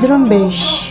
Zrombesh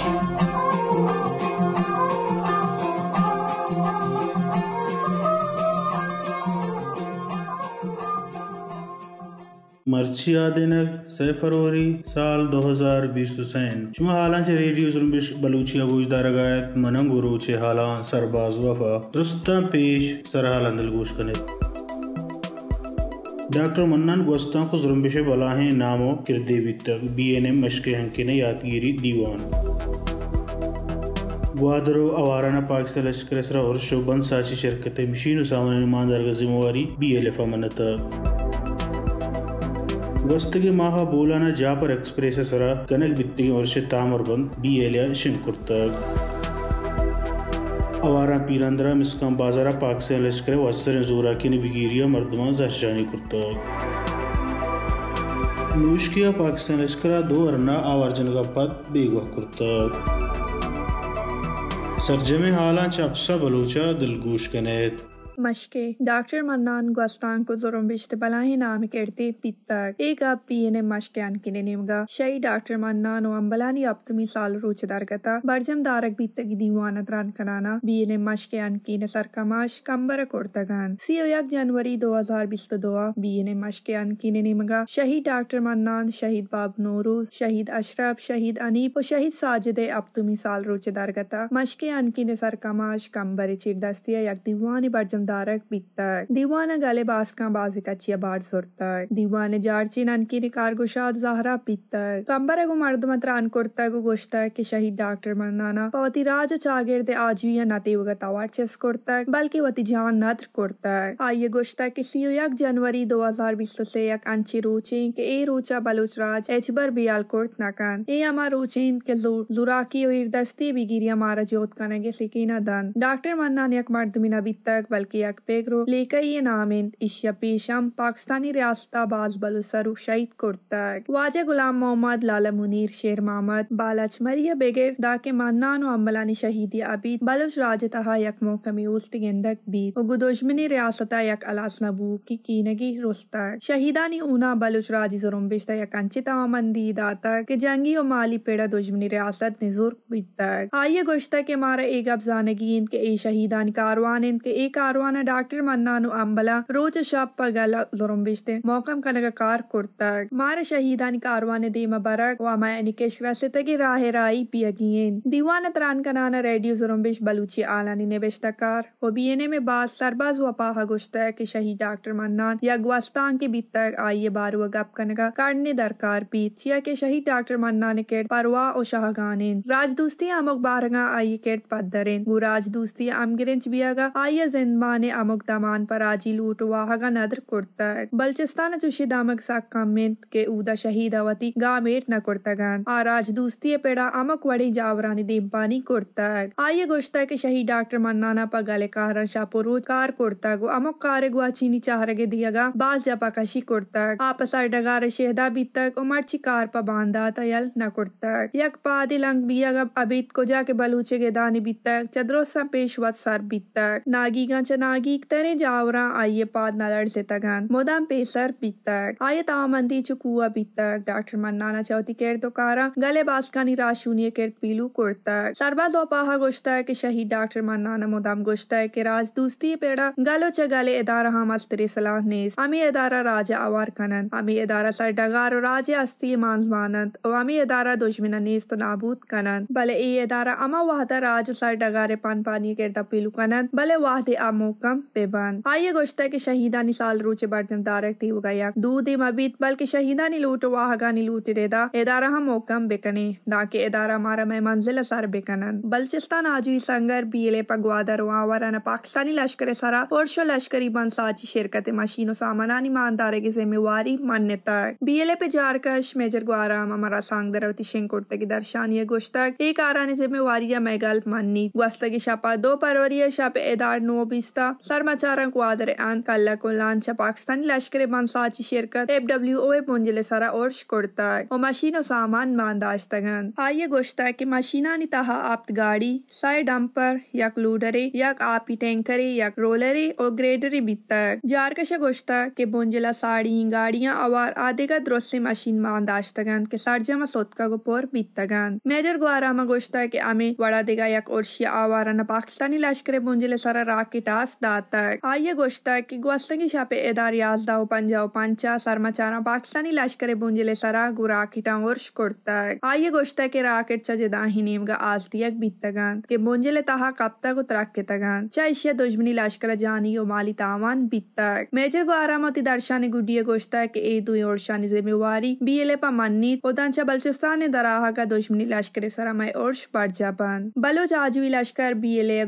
मर्चियादिनक सह फरवरी साल 2020 हुसैन शुमा हालां छे रेडियो जुम्बिश बलूचिया गूजदार गायत मनंग गुरु छे हालां सरबाज वफा दुरुस्ता पेश सरहाल अंदल गूश कने डॉक्टर मन्नान गोस्ता को बला बलाहें नामो किरदे बितक बी एन एम मशक हंकिन यादगिरी दीवान ग्वादरो अवारा पाकिस्तान लश्कर और शोबन साची शिरकत मशीन उसामन ईमानदार का जिम्मेवारी बी एल एफ अमनता ವಸ್ತಿಗೆ ಮಾಹ ಬೂಲನ ಜಾಪರ್ ಎಕ್ಸ್ಪ್ರೆಸ್ ಸರ ಕನಲ್ ಬಿತ್ತಿಗೆ ವರ್ಷ ತಾಮರ್ ಬಂದ್ ಬಿಎಲಿಯ ಶಿಂಕುರ್ತಗ್ ಅವಾರ ಪೀರಂದ್ರ ಮಿಸ್ಕಾಂ ಬಾಜಾರ ಪಾಕಿಸ್ತಾನ ಲಷ್ಕರ ವಸ್ತರ ಜೂರಾಕಿನ ಬಿಗಿರಿಯ ಮರ್ದಮಾ ಜಹಶಾನಿ ಕುರ್ತಗ್ नुश्किया पाकिस्तान लश्करा दो अरना आवर्जन का पद बेगवा कुर्ता सरजम हाला चपसा बलूचा दिलगोश कनेत मशके डॉक्टर मन्नान गोस्तान बिश्त बलाहे नाम करते पिता एक आप पी पीएने मशके अनकिने निमगा शही डॉक्टर मन्नान और अम्बलानी अब तुम्हें साल रोच दर गता बर्जम दारक बीत बीतक दीवान त्रान कनाना बीएने मशके अनकिने सरकमाश कंबर कोड़तगान सीओ एक जनवरी दो हजार बीस तो दो बी बीएने मशके अनकिने निमगा शहीद डॉक्टर मन्नान शहीद बाब नोरू शहीद अशरफ शहीद अनीप और शहीद साजिद तुम्हें साल रोच दर गता मशके का माश कम्बर चिर दस्तिया यक दीवानी बर्जम darek bittek, divane gale baskan bazı kaçıya bar sortak, divane carçin ankini kargoşad zahra bittek, kambara gu mardumatran kortak gu goştak ki şehit doctor मरनाना पवती राज चागिरदे आजीविया नाते वगत चेस कोरतक बल्कि वती जान नत्र कोरतक आइए गोश्ता कि सीओ यक जनवरी 2020 से यक अंची रूचिन के ए रोचा बलूच राज एचबर बियाल कोर्ट नकन ए अमा रूचिन के जुराकी और दस्ती भी गिरिया मारा जोत कनेगे सिकीना दन डॉक्टर मरनान यक मर्दमी न बितक बल्कि पेगरो लेकई नामिन इशिया पेशम पाकिस्तानी बाज बलुसरु शहीद कुर्ता वाजे गुलाम मोहम्मद लाल मुनीर शेर मोहम्मद बालच मरिया बेगेर दाके मन्नान अम्बलानी शहीदी अबीद बलुच राज तहा यक मोहकमी उस्त गेंदक रियासता यक अलास नबू की कीनगी शहीदानी ऊना बलुच राज जुरुम्बिश तक अंचिता दाता के जंगी और माली पेड़ा दुश्मनी रियासत निजुर बीत आइए गुश्ता के मारा एक अफजानगी इनके ए शहीदान कारवान इनके ए कारवान ಪರವಾನ ಡಾಕ್ಟರ್ ಮನ್ನಾನು ಅಂಬಲ ರೋಜ मौकम ಪಗಲ ಜೊರಂಬಿಶ್ತೆ ಮೌಕಂ ಕನಗ ಕಾರ್ ಕುರ್ತಾಗ ಮಾರ ಶಹೀದಾನಿ ಕಾರ್ವಾನೆ ದಿ ಮಬರಕ್ ವಾಮಾ ನಿಕೇಶ್ಕರ ಸಿತಗಿ ರಾಹೆರಾಯಿ ಪಿಯಗಿಯೇನ್ दीवान तरान कनाना रेडियो जुरम्बिश बलूची आलानी ने बेश्तकार ओबीएनए में बाज सरबाज वपाहा गुश्ता के शहीद डॉक्टर मन्नान या गुआस्तान के बीतता आइए बारुआ गप कनगा काटने दरकार पीत के शहीद डॉक्टर मन्नान ने केट परवा और शाहगानेन राज दोस्ती अमुक बारगा आइए केट पदरेन वो राज दोस्ती अमगिरंच बियागा ने अमुक दमान पर आजी लूट वाहगा नदर कुर्ता बलचिस्तान चुशी दामक सा कमिंत के उदा शहीद अवती गामेट न कुर्ता गान आ राज दूसती पेड़ा अमुक वड़ी जावरानी दिमपानी कुर्ता है आइए गुश्ता के शहीद डॉक्टर मन्नाना पगले कार शापुरुज कार कुर्ता गो अमुक कार गुआ चीनी चाह रगे दिया गा बाज जपा कशी कुर्ता है आपस अडगार शेहदा बीतक उमर ची कार पा बांधा तयल न कुर्ता है यक पादी लंग बिया गा अबीत को जाके बलूचे गे दानी चदरों सा पेशवत सर नागी गा Tanaagik jaavran ayyepaad nalarse tagan. Modan pesar bittak. Ayet aamandi chukua bittak. Dr. Mannana Chowdhury kert dokara gale baskan irashuniye kert pilu kurtak. Sarbaz opaha goshtak ke shahid Dr. Mannana modam goshtak ke raz dosti peda galo chagale idara hamastre salah nes. Ami idara raja awar kanan. Ami idara sardagar aur raja asti manzmanat. Ami idara dushmina nes to nabood kanan. Bale ye idara ama wahda raja sardagar pan pani kert pilu kanan. Bale wahde amo ಮುಕ್ಕಾಂ ಪೆಬಾನ್ ಹಾಯ ಗೊಷ್ಟಕ್ಕೆ ಶಹೀದಾನಿ ಸಾಲರು ಚೆ ಬರ್ಜಂ ದಾರಕ್ ತಿವುಗಯ ದೂದಿ ಮಬೀತ್ bulky ಶಹೀದಾನಿ loot ವಾಹಗಾನಿ ಲೂಟಿರೆದ ಎದಾರ ಹಂ ಮುಕ್ಕಾಂ ಬೆಕನೆ ನಾಕೆ ಎದಾರ ಮಾರ ಮೈ ಮಂಜಿಲ sir ಬೆಕನನ್ Balochistan आजी संगर BLA पगवादर वावरन Pakistani लश्कर सरा पुरुष लश्करी बन साची शिरकत मशीनो सामानान ईमानदार की जिम्मेवारी मान्य तक बीएलए पे जारकश मेजर ग्वाराम हमारा सांग दरवती शेंकुर्ते की दर्शानी गुश्तक एक आरा जिम्मेवार मैं मैगल माननी गुस्ता की शपा दो परवरी शप एदार नो बीस वास्ता sarmacharan kuadre an kalla konlancha pakistani lashkere mansachi shirkat FWO e munjile sara और shkortak o सामान मानदाज mandashtagan आइए गोश्ता की मशीना ने तहा आप गाड़ी साइ डंपर यक लूडरे यक आपी टैंकरे या रोलरे और ग्रेडरे बितक जारकश गोश्ता के बोंजला साड़ी गाड़ियां अवार आधे का द्रोसे मशीन मानदाज मांदाश्तगन के सार्जमा सोतका गोपोर बितगन मेजर ग्वारामा गोश्ता के आमे वड़ा देगा या और शिया आवारा न पाकिस्तानी लश्कर सरा राकेट राकेटा वास्तातक आइए गोश्तक गोस्तगी शापे एदार याजदा पंजा पंचा सरमाचारा पाकिस्तानी लश्कर बुंजले सरा गुराकिटा और शकुड़तक आइए गोश्तक के राकेट चा जदाही नीम का आजतियक बीत तगन के बुंजले तहा कब तक उतरक के तगन चा इशिया दुश्मनी लश्कर जानी और माली तावान बीत तक मेजर को आरामती दर्शाने गुडिया गोश्तक के ए दुई और शानी जिम्मेवारी बी एल ए पा मन्नी उदांचा बल्चिस्तान ने दराहा का दुश्मनी लश्कर सरा मैं और जापन बलोच आजवी लश्कर B L A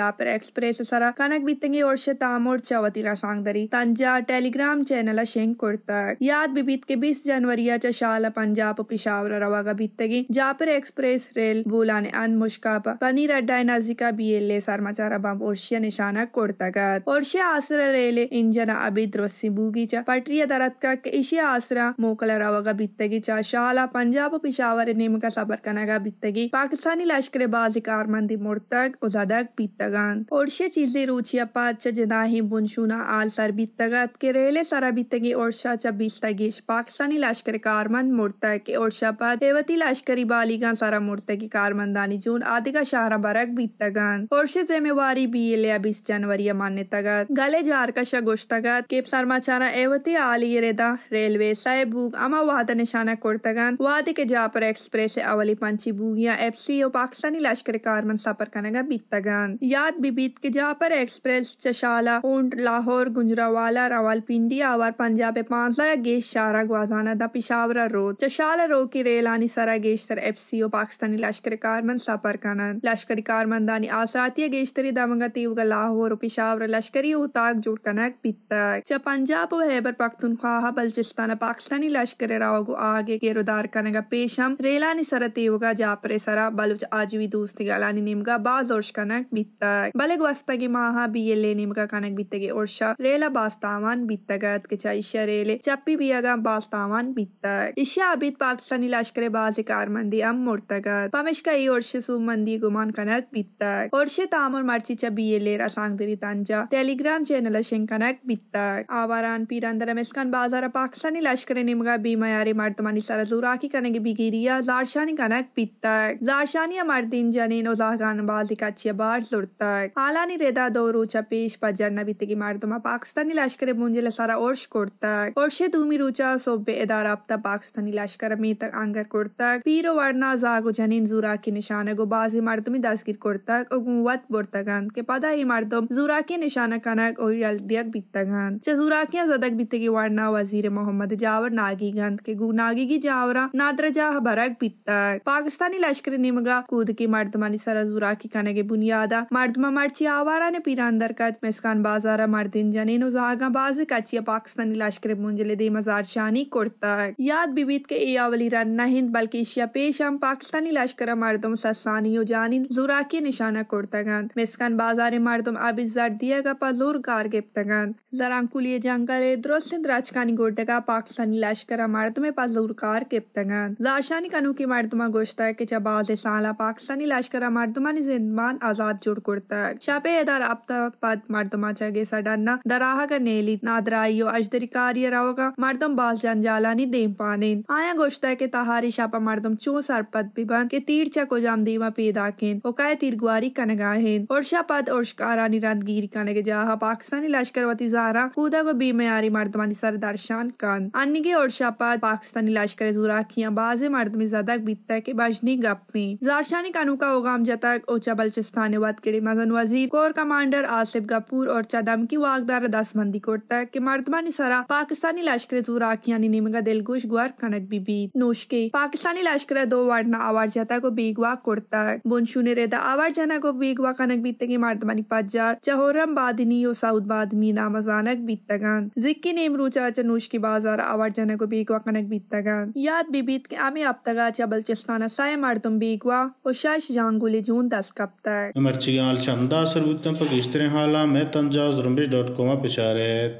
Jaffar express ಸರ ಕನಕ್ ಬಿತ್ತಂಗಿ ವರ್ಷ ತಾಮೋಡ್ ಚವತಿ ರಸಾಂಗ್ದರಿ ತಂಜಾ ಟೆಲಿಗ್ರಾಮ್ ಚಾನೆಲ್ ಶೆಂಗ್ ಕೊಡ್ತಾಗ ಯಾದ್ ಬಿಬಿತ್ಗೆ ಬಿಸ್ ಜನವರಿಯ ಚ ಶಾಲ ಪಂಜಾಬ್ ಪಿಶಾವರ ರವಾಗ ಬಿತ್ತಗಿ ಜಾಪರ್ एक्सप्रेस रेल बुलाने अन मुश्काप पनीर अड्डा नजिका बी एल ए सरमाचारा बम ओर्शिया निशाना कोडतगत ओर्शिया आसरा रेले इंजन अबिद्रो बूगी चा पटरिय दरत का इशिया आसरा मोकल रवग बित्तगी चा शाला पंजाब पिशावर नेमक सबर कनगा बित्तगी पाकिस्तानी लश्कर बाजी कारमंदी मुर्तग उजादग बित्तगान ओर्शिया Izlirutsiapacha Jenahi Bunshuna Al Sarbittagat Kerele Sarabittagi Orsha Chabistagish Pakistani Lashkar Karman Murtak Orshapad Evati Lashkari Baligan Sara Murtaki Karmandani Jun Adika Shahra Barak Bittagan Orshe Zemewari Bilia Bis January Amanetagat Gale Jarkasha Gushtagat Kip Sarmachana Evati Ali Reda Railway Saibug Ama Wada Nishana Kurtagan Wadi के जापर express अवली पंची बूगिया F C और पाकिस्तानी लश्कर Carmen सफर कनेगा बीतगान याद भी बीत के जा पर express चशाला ऊंट लाहौर गुजरावाला रावलपिंडी आवार पंजाब पांचला या गेश शारा ग्वाजाना दा पिशावरा रोड चशाला रोड की रेल रेलानी सरा तर एफ सी ओ पाकिस्तानी लश्कर कारमन सपर कनन लश्करी कारमंदानी आसरातिया गेश्तरी दमंगा का लाहौर पिशावर लश्करी उताक जुड़ कनक पिता च पंजाब व हैबर पख्तूनख्वा बलचिस्तान पाकिस्तानी लश्कर राव गो आगे के गेरुदार कनगा पेशम रेलानी सरा तीव का जापरे सरा बलुच आज भी दूसरी गलानी निमगा बाजोश और कनक बितक बलग वस्ता ಮಿಕ್ಸಾಗಿ ಮಾಹ ಬಿಯಲ್ಲೇ ನಿಮಗ ಕನಕ್ ಬಿತ್ತಗೆ ಒರ್ಷ ರೇಲ ಬಾಸ್ತಾವಾನ್ ಬಿತ್ತಗತ್ ಕಚ ಇಶ ರೇಲೆ ಚಪ್ಪಿ ಬಿಯಗ ಬಾಸ್ತಾವಾನ್ ಬಿತ್ತ ಇಶ ಅಬಿತ್ ಪಾಕಿಸ್ತಾನಿ ಲಷ್ಕರೆ ಬಾಜಿಕಾರ್ ಮಂದಿ ಅಮ್ ಮುರ್ತಗತ್ ಪಮೇಶ್ಕ ಈ ವರ್ಷ ಸು ಮಂದಿ ಗುಮಾನ್ ಕನಕ್ ಬಿತ್ತಕ್ ವರ್ಷ ತಾಮರ್ ಮರ್ಚಿಚ ಬಿಯಲ್ಲೇ ರಸಾಂಗ್ದಿರಿ ತಂಜ ಟೆಲಿಗ್ರಾಮ್ ಚಾನೆಲ್ ಶೆಂಗ್ ಕನಕ್ ಬಿತ್ತಕ್ ಆವಾರಾನ್ ಪೀರಂದರ ಮೆಸ್ಕನ್ ಬಾಜಾರ ಪಾಕಿಸ್ತಾನಿ ಲಷ್ಕರೆ ನಿಮಗ ಬಿಮಯಾರಿ ಮಾಡ್ತಮಾನಿ ಸರಜೂರಾಕಿ ಕನಗೆ ಬಿಗಿರಿಯ ಜಾರ್ಶಾನಿ ಕನಕ್ ಬಿತ್ತಕ್ ಜಾರ್ಶಾನಿಯ ಮರ್ದಿನ್ ಜನೇನೋ ಜಾಗಾನ್ ಬಾಜಿಕಾಚಿಯ ಬಾರ್ ಸುಡ್ತಕ್ ಹಾಲಾನಿ देदा पेश चपीश पजरना बीते की मार दुमा पाकिस्तानी लश्कर बुंजल सारा ओर्ष कोड़ता ओर्षे दूमी रूचा सोबे एदार आपता पाकिस्तानी लश्कर मी तक आंगर कोड़ता पीरो वरना जागो जनीन जूरा की निशाने को बाजी मार दुमी दसगिर कोड़ता और गुंवत बोरता गान के पदा ही मार दुम जूरा की निशाना कनक और यल दियक बीतता गान चे जूरा की जदक बीते की वरना वजीर मोहम्मद जावर नागी गंद के गु नागी की जावरा नादर जाह बरक बीतता पाकिस्तानी लश्कर निमगा कूद की मार दुमानी सारा जूरा की कने के बुनियादा मार दुमा मार्ची आवा ಪಾರಾನೆ ಅಂದರ್ಕತ್ ಮೆಸ್ಕಾನ್ ಬಾಜಾರ ಮರ್ದಿನ್ ಜನೇನು ಜಾಗ ಬಾಜಿ ಕಚ್ಚಿಯ ಪಾಕಿಸ್ತಾನಿ ಲಶ್ಕರ್ ಮುಂಜಲೆದಿ ಮಜಾರ್ ಶಾನಿ ಕೊಡ್ತಾಕ್ याद बीबीत के यावली रन न हिंद बल्कि एशिया पेशम पाकिस्तानी लश्कर मर्दम ससानियो जानी जुरा के निशाना कोर्तगंद मिसकन बाजार मर्दम अब इज्जत दिया का पजूर कार गिप्तगंद जरांकुलिए जंगल द्रोसिंद राजकानी गोडगा पाकिस्तानी लश्कर मर्दम पजूर कार गिप्तगंद लाशानी कनु की मर्दमा गोश्ता के चबाज साला पाकिस्तानी लश्कर मर्दमा ने जिंदमान आजाद जुड़ कुर्तक शपे ಸಡನ್ನ ದರಾಹಗ ನೇಲಿ ನಾದ್ರಾಯಿಯೋ ಅಜ್ದರಿ ಜಂಜಾಲಾನಿ ಆಯಾ पाकिस्तानी लश्कर वती जारा कूदा को बीमारी मर्दमानी सरदार शान कान अन्य के और शापद पाकिस्तानी लश्कर जुराखियां बाजे मर्दमी ज्यादा बीतता के बजनी गप में जारशानी कानू का ओगाम जतक ओचा बलचिस्तान वत मजन वजीर कमांडर आसिफ गपूर और चादम की वागदार दस मंदी को के मर्दमानी सरा पाकिस्तानी लश्कर जूराक यानी निमगा दिलगुश गुआर कनक बीबी नोशके पाकिस्तानी लश्कर दो वार्ड आवार जाता को बेगवा कोटता बोनशू ने रेदा आवार जाना को बेगवा कनक बीतते के मर्दमानी पजार चहोरम बादनी और साउथ बादनी नामजानक बीतगान जिक्की नेम रूचा चनुश की बाजार आवार जाना को बेगवा कनक बीतगान याद बीबीत के आमी अब तक आचा बलचिस्ताना साय मर्दम बेगवा और शश जांगुले जून दस कप्तर अमरचिया आल चंदा सरूत तंपक इश्तरेहाला में तंजाउज रम्बिश डॉट कॉम आप हैं